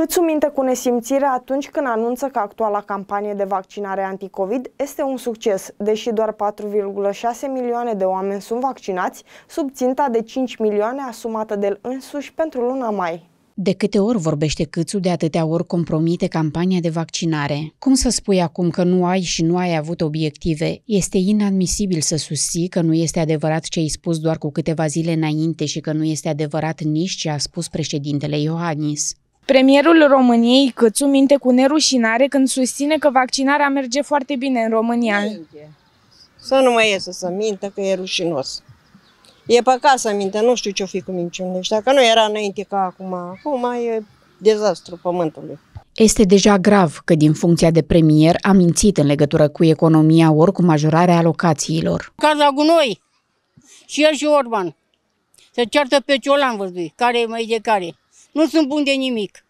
Câțu minte cu nesimțire atunci când anunță că actuala campanie de vaccinare anticovid este un succes, deși doar 4,6 milioane de oameni sunt vaccinați, sub ținta de 5 milioane asumată de el însuși pentru luna mai. De câte ori vorbește Câțu, de atâtea ori compromite campania de vaccinare. Cum să spui acum că nu ai și nu ai avut obiective? Este inadmisibil să susții că nu este adevărat ce ai spus doar cu câteva zile înainte și că nu este adevărat nici ce a spus președintele Iohannis. Premierul României, Cățu, minte cu nerușinare când susține că vaccinarea merge foarte bine în România. Minte. Să nu mai iese să mintă că e rușinos. E păcat să minte, nu știu ce-o fi cu minciunile. Și deci dacă nu era înainte ca acum, acum e dezastru pământului. Este deja grav că din funcția de premier a mințit în legătură cu economia ori cu majorarea alocațiilor. Caza gunoi și el și Orban. Se ceartă pe Ciolan, văzut, care e mai de care. Nu sunt bun de nimic.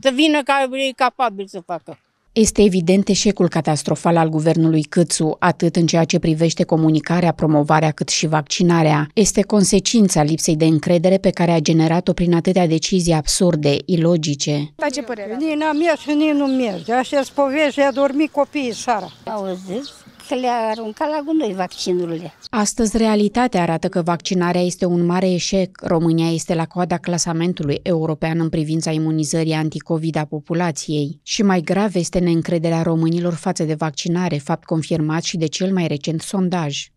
Să vină ca e capabil să facă. Este evident eșecul catastrofal al guvernului Câțu, atât în ceea ce privește comunicarea, promovarea, cât și vaccinarea. Este consecința lipsei de încredere pe care a generat-o prin atâtea decizii absurde, ilogice. Da, ce părere? Nina mea și nu merge. Așa-ți povești, a dormit copiii seara. Auziți? că le-a aruncat la gunoi vaccinurile. Astăzi, realitatea arată că vaccinarea este un mare eșec. România este la coada clasamentului european în privința imunizării anticovid a populației. Și mai grav este neîncrederea românilor față de vaccinare, fapt confirmat și de cel mai recent sondaj.